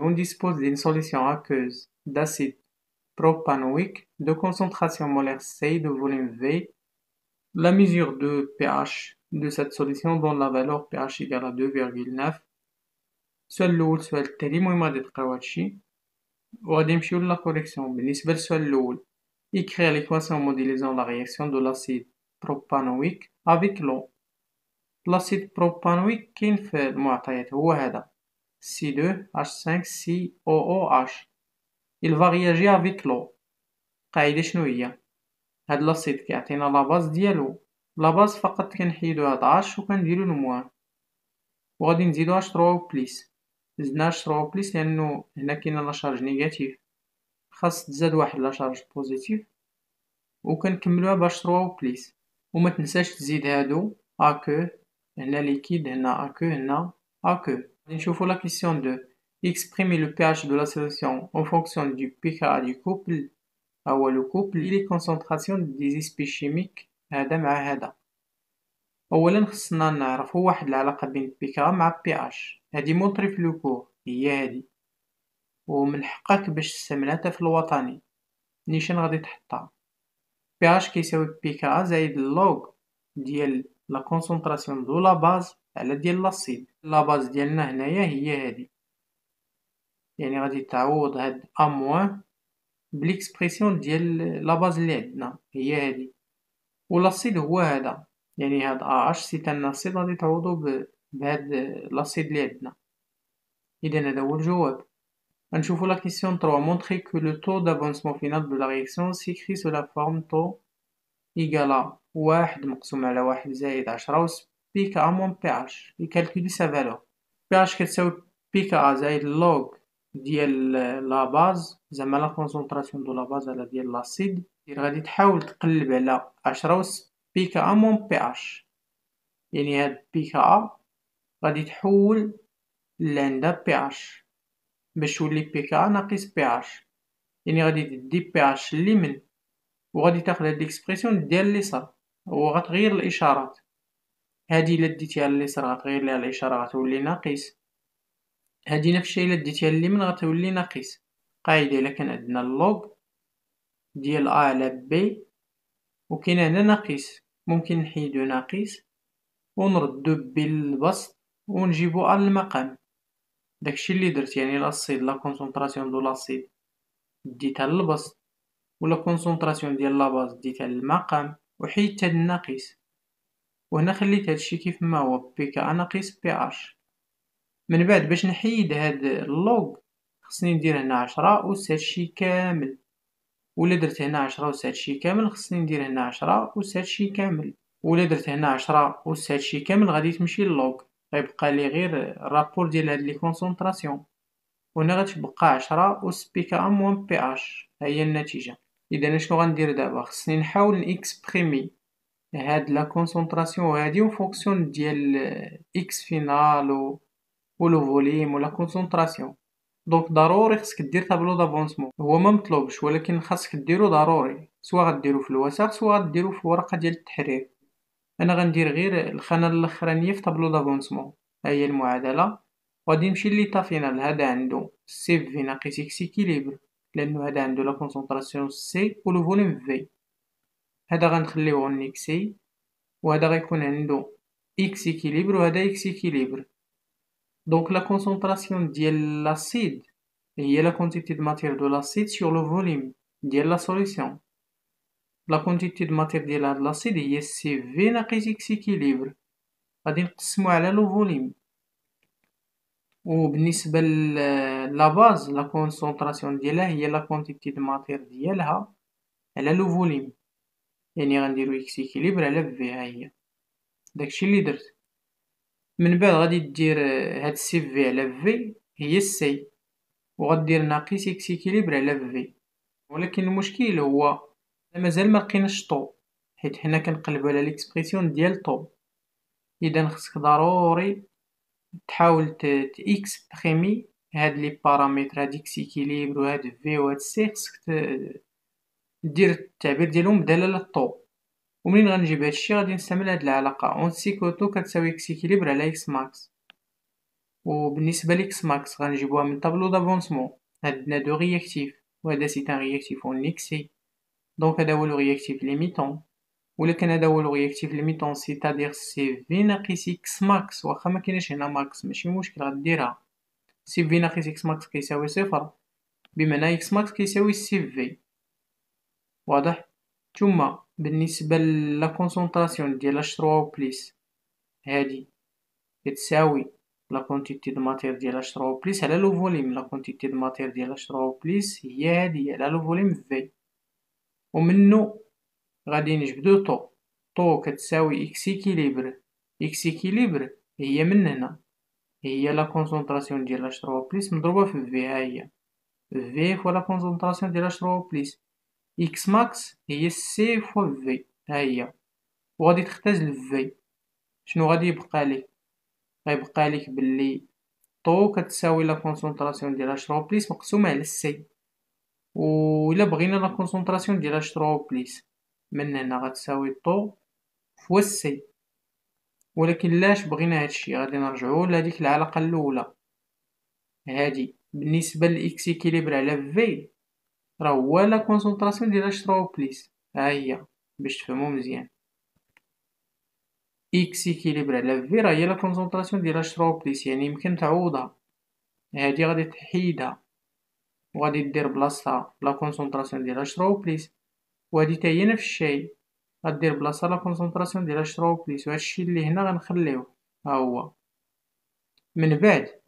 on dispose d'une solution aqueuse d'acide propanoïque de concentration molaire C de volume V. La mesure de pH de cette solution donne la valeur pH égale à 2,9. seul الأول le التالي de غادي la correction la correction la correction Il écrire l'équation modélisant la réaction de l'acide propanoïque avec l'eau l'acide propanoïque qui fait المعطيات هو هذا C2, H5, COOH il va réagir avec l'eau قاعدة شنو هي هاد لاسيد كيعطينا لا باز ديالو لا باز فقط كنحيدو هاد اش وكنديرو نموان وغادي نزيدو اش 3 بليس زدنا اش 3 بليس لانه هنا كاين لا شارج نيجاتيف خاص تزاد واحد لا شارج بوزيتيف وكنكملوها باش 3 بليس وما تنساش تزيد هادو اكو هنا ليكيد هنا اكو هنا اكو نشوفوا لا كيسيون دو exprimer لو pH دو la solution en دو du pKa دو كوبل هو لو كوبل لي كونسونطراسيون دي زيسبي شيميك هذا مع هذا اولا خصنا نعرفو واحد العلاقه بين بيكا مع بي اش هادي مونطري في لو كور هي هادي ومن حقك باش تستعملها حتى في الوطني نيشان غادي تحطها بي اش كيساوي pK زائد لوغ ديال لا كونسونطراسيون دو لا باز على ديال لاصيد لاباز ديالنا هنايا هي هادي يعني غادي تعوض هاد ا موان بالاكسبريسيون ديال لاباز اللي عندنا هي هادي ولاسيد هو هذا يعني هاد ا اش سي تاعنا السيد غادي تعوضو بهاد لاسيد اللي عندنا اذا هذا هو الجواب غنشوفو لا كيسيون 3 مونتري كو لو تو دافونسمون فينال دو لا رياكسيون سيكري سو لا فورم تو ايكالا واحد مقسوم على واحد زائد عشرة وسبعة بيكا أمون بي pH يكالكولي سا فالور اش كتساوي بيكا زائد لوغ ديال لا باز زعما لا كونسونطراسيون دو لا باز على ديال لاسيد غادي تحاول تقلب على عشرة وس بيكا أمون مون بي اش يعني هاد بيكا ا غادي تحول لعندها بي اش باش تولي بيكا ا ناقص بي اش يعني غادي تدي بي اش اللي من وغادي تاخد هاد ليكسبريسيون ديال اليسار وغتغير الاشارات هادي الا ديتيها لليسر غتغير ليها الاشاره غتولي ناقص هادي نفس الشيء الا ديتيها لليمين غتولي ناقص قاعده الا كان عندنا اللوغ ديال ا على بي وكاين هنا ناقص ممكن نحيدو ناقص ونردو بي للبسط ونجيبو ا للمقام داكشي اللي درت يعني لاسيد لا كونسونطراسيون دو لاسيد ديتها للبسط ولا كونسونطراسيون ديال لاباز ديتها للمقام وحيدت هاد الناقص وهنا خليت هادشي كيف ما هو بي كا ناقص بي اش من بعد باش نحيد هاد اللوغ خصني ندير هنا عشرة أوس هادشي كامل ولا درت هنا عشرة أوس هادشي كامل خصني ندير هنا عشرة أوس هادشي كامل ولا درت هنا عشرة أوس هادشي كامل غادي تمشي اللوغ غيبقى لي غير الرابور ديال هاد لي كونسونطراسيون وهنا غتبقى عشرة أوس بي كا موان بي اش هي النتيجة إذا شنو غندير دابا خصني نحاول نإكسبريمي هاد لا كونسونطراسيون هادي اون فونكسيون ديال اكس فينال و لو فوليم ولا كونسونطراسيون دونك ضروري خصك دير طابلو دافونسمون هو ما مطلوبش ولكن خاصك ديرو ضروري سواء غديرو في الوثائق سواء غديرو في ورقه ديال التحرير انا غندير غير الخانه الاخرانيه في طابلو دافونسمون ها هي المعادله وغادي نمشي ليتا فينال هذا عنده سي في ناقص اكس اكيليبر لانه هذا عنده لا كونسونطراسيون سي و لو فوليم في هذا غنخليوه نيكسي وهذا غيكون عنده اكس اكيليبر وهذا اكس اكيليبر دونك لا كونسونطراسيون ديال لاسيد هي لا كونتيتي دو ماتير دو لاسيد سور لو فوليم ديال لا سوليسيون لا كونتيتي دو ماتير ديال هاد لاسيد هي سي في ناقص اكس اكيليبر غادي نقسمو على لو فوليم وبالنسبه لا باز لا كونسونطراسيون ديالها هي لا كونتيتي دو ماتير ديالها على لو فوليم يعني غنديرو اكس اكيليبر على في ها هي داكشي اللي درت من بعد غادي دير هاد سي في على في هي السي وغدير ناقص اكس اكيليبر على في ولكن المشكل هو مازال ما لقيناش طو حيت حنا كنقلبو على ليكسبريسيون ديال طو اذا خصك ضروري تحاول تاكس بريمي هاد لي بارامتر هاد اكس اكيليبر وهاد في وهاد سي خصك دير التعبير ديالهم بدلالة طو ومنين غنجيب هادشي غادي نستعمل هاد العلاقة اون سيكوتو كتساوي اكس ايكيليبر على اكس ماكس وبالنسبة لإكس ماكس غنجيبوها من طابلو دافونسمون عندنا دو رياكتيف وهذا سي ان رياكتيف اون اكسي دونك هذا هو لو رياكتيف ليميتون ولا كان هذا هو لو رياكتيف ليميتون سي تادير سي في ناقص اكس ماكس واخا ما كاينش هنا ماكس ماشي مشكل غديرها سي في ناقص اكس ماكس كيساوي صفر بمعنى اكس ماكس كيساوي سي في واضح ثم بالنسبة لا كونسونطراسيون ديال اش 3 بليس هادي كتساوي لا كونتيتي دو ماتير ديال اش 3 بليس على لو فوليم لا كونتيتي دو ماتير ديال اش 3 بليس هي هادي على لو فوليم في ومنو غادي نجبدو طو طو كتساوي اكس اكيليبر اكس اكيليبر هي من هنا هي لا كونسونطراسيون ديال اش 3 بليس مضروبه في في ها هي في فوا لا كونسونطراسيون ديال اش 3 بليس إكس ماكس هي سي فوا في ها هي وغادي تختزل في شنو غادي يبقى لك غيبقى لك باللي طو كتساوي لا كونسونطراسيون ديال اش بليس مقسومه على سي و الا بغينا لا كونسونطراسيون ديال اش بليس من هنا غتساوي طو فوا سي ولكن لاش بغينا هادشي غادي نرجعو لهاديك العلاقه الاولى هادي بالنسبه لاكس اكيليبر على في راه هو لا كونسونطراسيون ديال بليس ها هي باش تفهمو مزيان اكس اكيليبر على في راه هي لا كونسونطراسيون ديال بليس يعني يمكن تعوضها هادي غادي تحيدها وغادي دير بلاصتها لا كونسونطراسيون ديال بليس وهادي تا هي نفس الشيء غدير بلاصتها لا كونسونطراسيون ديال وهذا الشيء اللي هنا غنخليوه ها هو من بعد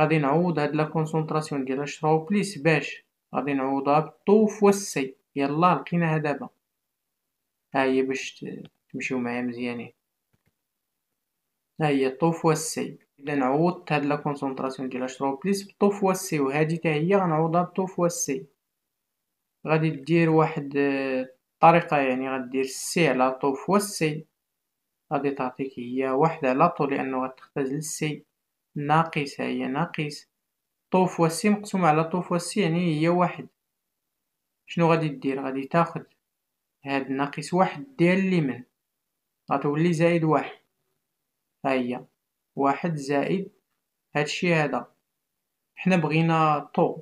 غادي نعوض هاد لا كونسونطراسيون ديال بليس باش غادي نعوضها بالطوف والسي يلا لقيناها دابا ها هي باش تمشيو معايا مزيانين ها هي الطوف والسي اذا عوضت هاد لا كونسونطراسيون ديال اشتروبليس بالطوف والسي وهادي حتى هي غنعوضها بالطوف والسي غادي دير واحد الطريقه يعني غدير السي على طوف والسي غادي تعطيك هي واحد على طول لانه غتختزل السي ناقص هي ناقص طو فوا سي مقسوم على طو فوا سي يعني هي واحد شنو غادي دير غادي تاخد هاد ناقص واحد ديال من غتولي زائد واحد ها هي واحد زائد هادشي هذا حنا بغينا طو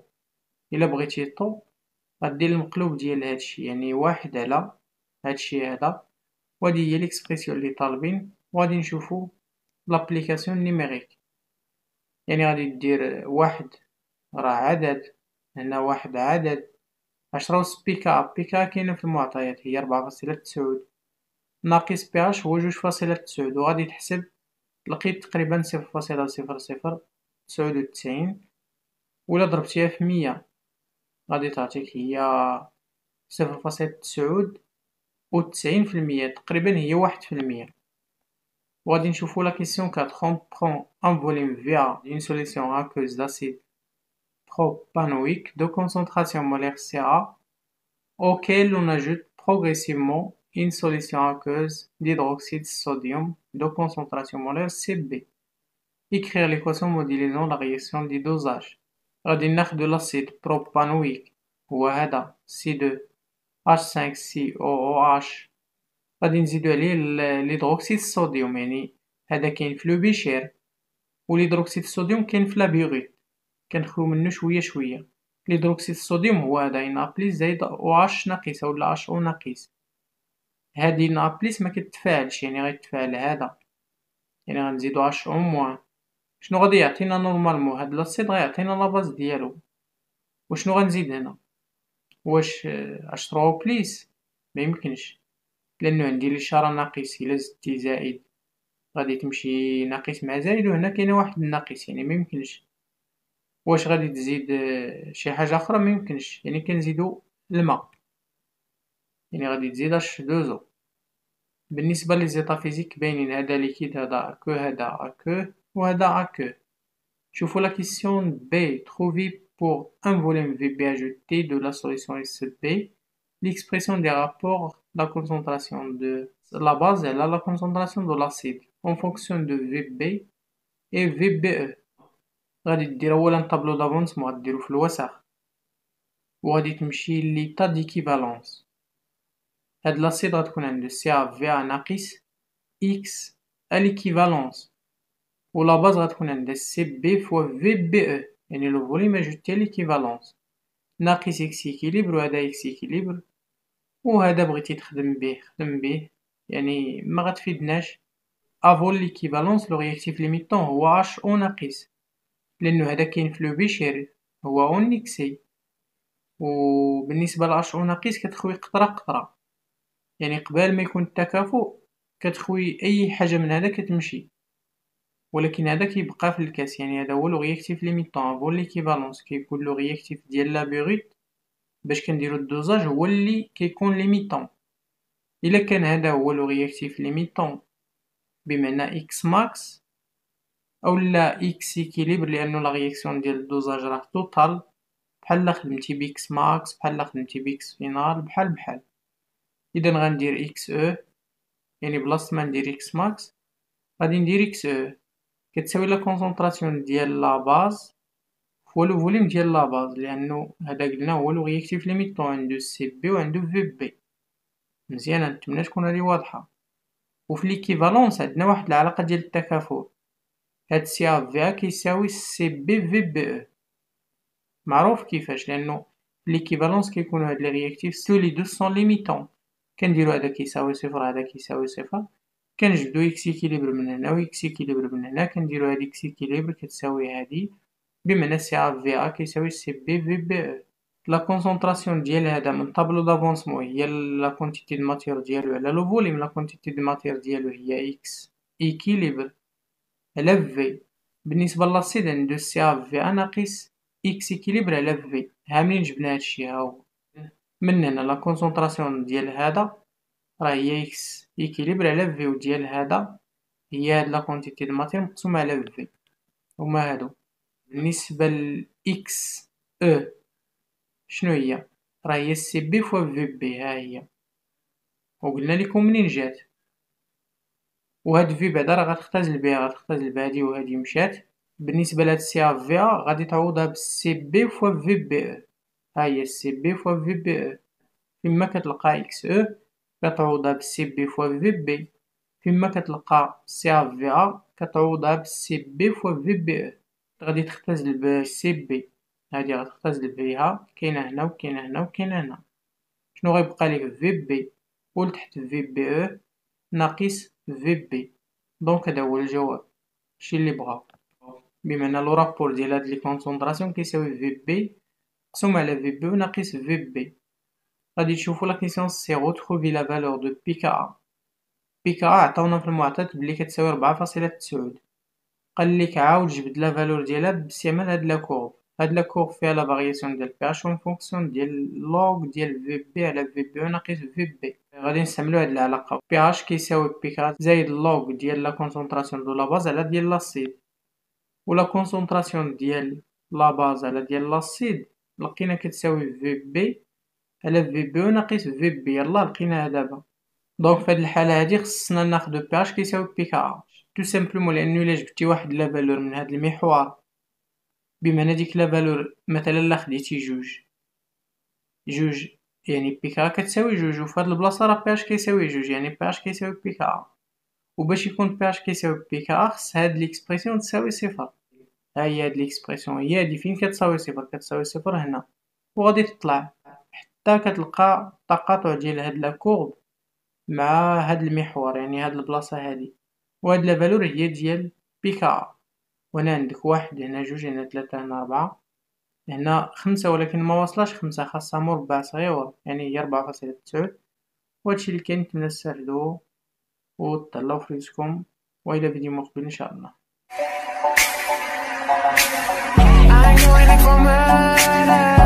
الا بغيتي طو غدير المقلوب ديال هادشي يعني واحد على هادشي هذا وهادي هي ليكسبريسيون اللي طالبين وغادي نشوفو لابليكاسيون نيميريك يعني غادي دير واحد راه عدد هنا واحد عدد عشرة أوس بيكا بيكا كاينة في المعطيات هي ربعة فاصلة تسعود ناقص بي اش هو جوج فاصلة تسعود وغادي تحسب لقيت تقريبا صفر فاصلة صفر صفر تسعود وتسعين ولا ضربتيها في مية غادي تعطيك هي صفر فاصلة تسعود وتسعين في المية تقريبا هي واحد في المية وغادي question la question 4 prend un volume VA d'une solution aqueuse d'acide propanoïque de concentration molaire CA auquel on ajoute progressivement une solution aqueuse d'hydroxyde sodium de concentration molaire CB. Écrire l'équation modélisant la réaction des dosage. ordinaire de l'acide propanoïque ou C2 H5COOH غادي نزيدو عليه ليدروكسيد الصوديوم يعني هذا كاين في لو بيشير وليدروكسيد الصوديوم كاين في لابيغيت كنخلو منو شويه شويه ليدروكسيد الصوديوم هو هذا ينابليس يعني زائد او اش ناقصه ولا اش او ناقص هادي نابليس ما كتفاعلش يعني غيتفاعل هذا يعني غنزيدو اش او موان شنو غادي يعطينا نورمالمون هاد لاسيد غيعطينا لا باز ديالو وشنو غنزيد هنا واش آه، اش ترو بليس ما يمكنش لانه عندي الاشاره ناقص الا زدتي زائد غادي تمشي ناقص مع زائد وهنا كاينه واحد الناقص يعني ما يمكنش واش غادي تزيد شي حاجه اخرى ما يمكنش يعني كنزيدو الماء يعني غادي تزيد اش دوزو بالنسبه لي فيزيك باينين هذا ليكيد هذا اكو هذا اكو وهذا اكو شوفوا لا كيسيون بي تروفي فوليم في بي اجوتي دو لا سوليسيون اس بي l'expression des rapports La concentration de la base elle a la concentration de l'acide en fonction de VB et VBE. On va dire dans le tableau d'avance, on va dire dans le WSA. On va dire l'état d'équivalence. La base que l'acide va être de C à V X à e. l'équivalence? la base va être de CB fois VBE. Et nous le voulons ajouter à l'équivalence. Narcis X équilibre ou est X équilibre? وهذا بغيتي تخدم به خدم به يعني ما غتفيدناش افول ليكيفالونس لو رياكتيف ليميتون هو اش او ناقص لانه هذا كاين في لو بيشير هو اون نيكسي وبالنسبه لاش او ناقص كتخوي قطره قطره يعني قبل ما يكون التكافؤ كتخوي اي حاجه من هذا كتمشي ولكن هذا كيبقى في الكاس يعني هذا هو لو رياكتيف ليميتون افول ليكيفالونس كيكون لو رياكتيف ديال لابيغيت باش كنديرو الدوزاج هو اللي كيكون ليميتون الا كان هذا هو لو رياكتيف ليميتون بمعنى اكس ماكس اولا اكس ايكيليبر لانه لا رياكسيون ديال الدوزاج راه توتال بحال خدمتي بيكس ماكس بحال خدمتي بيكس فينال بحال بحال اذا غندير اكس او e، يعني بلاص ما ندير اكس ماكس غادي ندير اكس او e. كتساوي لا كونسونطراسيون ديال لا باز هو لو فوليم ديال لاباز لانه هذا قلنا هو لو رياكتيف ليميتون عندو سي بي وعندو في بي مزيان نتمنى تكون هذه واضحه وفي ليكيفالونس عندنا واحد العلاقه ديال التكافؤ هاد سي ا في ا كيساوي سي بي في بي او معروف كيفاش لانه ليكيفالونس كيكونوا هاد لي رياكتيف سو لي دو سون ليميتون كنديرو هذا كيساوي صفر هذا كيساوي صفر كنجبدو اكس اكيليبر من هنا و اكس اكيليبر من هنا كنديرو هاد اكس اكيليبر كتساوي هادي بمعنى سي ا في ا كيساوي سي بي في بي لا كونسونطراسيون ديال هذا من طابلو دافونسمون هي لا كونتيتي دو ماتير ديالو على لو فوليم لا كونتيتي دو ماتير ديالو هي اكس ايكيليبر على في بالنسبه لاسيد دو سي اف في ا ناقص اكس ايكيليبر على في ها منين جبنا هادشي ها هو من هنا لا كونسونطراسيون ديال هذا راه هي اكس ايكيليبر على في وديال هذا هي هاد لا كونتيتي دو ماتير مقسومه على في هما هادو بالنسبة ل او e. شنو هي راه هي سي بي فوا في بي ها هي وقلنا لكم منين جات وهاد في بعدا راه غتختزل بها غتختزل بهادي وهادي مشات بالنسبه لهاد سي اف في ا غادي تعوضها بالسي بي فوا في بي او ها هي سي بي فوا في بي او فيما كتلقى اكس او e كتعوضها بالسي بي فوا في بي فيما كتلقى سي اف في ا كتعوضها بالسي بي فوا في بي او غادي تختزل سي بي هادي غتختزل بيها كاينه هنا وكاينه هنا وكاينه هنا شنو غيبقى لك في بي تحت في بي او ناقص في بي دونك هذا هو الجواب شي اللي بغا بما ان لو رابور ديال هاد لي كونسونطراسيون كيساوي في بي مقسوم على في بي ناقص في بي غادي تشوفوا لا كيسيون سي تخوفي لا فالور دو بي كا بي كا عطاونا في المعطيات بلي كتساوي 4.9 قال لك عاود جبد لا فالور ديالها باستعمال هاد لا كورب هاد لا كورب فيها لا فارياسيون ديال بي اش اون فونكسيون ديال لوغ ديال في بي على في بي ناقص في بي غادي نستعملو هاد العلاقه بي اش كيساوي بي كرات زائد لوغ ديال لا كونسونطراسيون دو لا باز على ديال لاسيد ولا كونسونطراسيون ديال لا باز على ديال لاسيد لقينا كتساوي في بي على في بي ناقص في بي يلاه لقيناها دابا دونك فهاد الحاله هادي خصنا ناخدو بي اش كيساوي بي كرات تو سامبلومون لانه الا جبتي واحد لا فالور من هاد المحور بمعنى ديك لا فالور مثلا لا خديتي جوج جوج يعني بيكا كتساوي جوج وفي هاد البلاصه راه بي اش كيساوي جوج يعني بي اش كيساوي بيكا آه. وباش يكون بي اش كيساوي بيكا آه، خص هاد ليكسبريسيون تساوي صفر ها هي هاد ليكسبريسيون هي هادي فين كتساوي صفر كتساوي صفر هنا وغادي تطلع حتى كتلقى التقاطع ديال هاد لا كورب مع هاد المحور يعني هاد البلاصه هادي وهاد لافالور هي ديال بيكا وهنا عندك واحد هنا جوج هنا ثلاثة هنا أربعة هنا خمسة ولكن ما وصلاش خمسة خاصها مربع صغيور يعني هي ربعة فاصلة تسعود وهادشي اللي كاين نتمنى تستافدو وتهلاو فريسكم والى فيديو مقبل ان شاء الله I know it